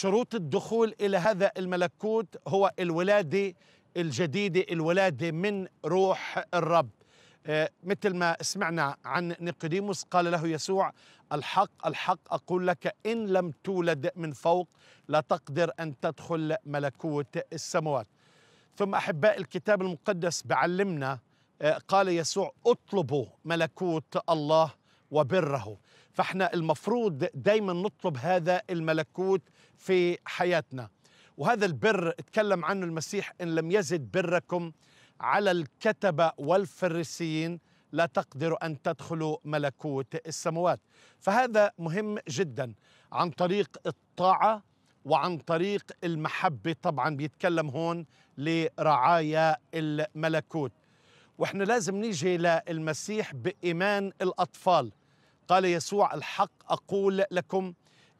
شروط الدخول الى هذا الملكوت هو الولاده الجديده الولاده من روح الرب آه، مثل ما سمعنا عن نيقوديموس قال له يسوع الحق الحق اقول لك ان لم تولد من فوق لا تقدر ان تدخل ملكوت السموات ثم احباء الكتاب المقدس بعلمنا آه، قال يسوع اطلبوا ملكوت الله وبره فاحنا المفروض دايما نطلب هذا الملكوت في حياتنا وهذا البر اتكلم عنه المسيح ان لم يزد بركم على الكتبه والفريسيين لا تقدروا ان تدخلوا ملكوت السموات فهذا مهم جدا عن طريق الطاعه وعن طريق المحبه طبعا بيتكلم هون لرعايا الملكوت واحنا لازم نيجي للمسيح بايمان الاطفال قال يسوع الحق أقول لكم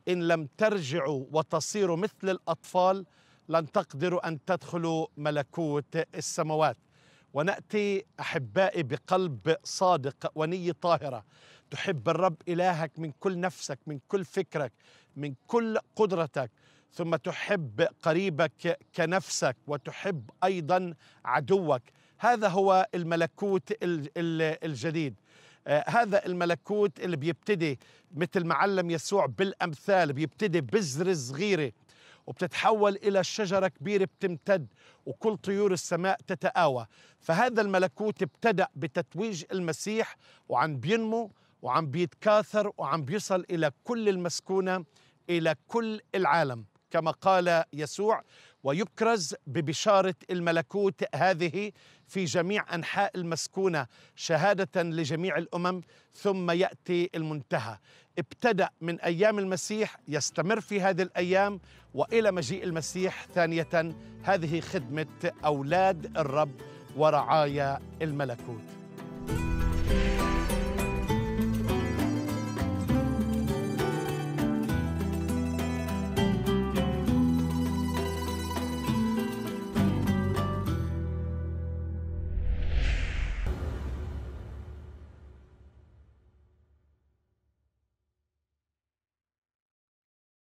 إن لم ترجعوا وتصيروا مثل الأطفال لن تقدروا أن تدخلوا ملكوت السماوات ونأتي أحبائي بقلب صادق ونية طاهرة تحب الرب إلهك من كل نفسك من كل فكرك من كل قدرتك ثم تحب قريبك كنفسك وتحب أيضا عدوك هذا هو الملكوت الجديد آه، هذا الملكوت اللي بيبتدي مثل ما علم يسوع بالامثال بيبتدي بذره صغيره وبتتحول إلى شجرة كبيرة بتمتد وكل طيور السماء تتآوى فهذا الملكوت ابتدأ بتتويج المسيح وعم بينمو وعم بيتكاثر وعم بيصل إلى كل المسكونة إلى كل العالم كما قال يسوع ويكرز ببشارة الملكوت هذه في جميع أنحاء المسكونة شهادة لجميع الأمم ثم يأتي المنتهى ابتدأ من أيام المسيح يستمر في هذه الأيام وإلى مجيء المسيح ثانية هذه خدمة أولاد الرب ورعايا الملكوت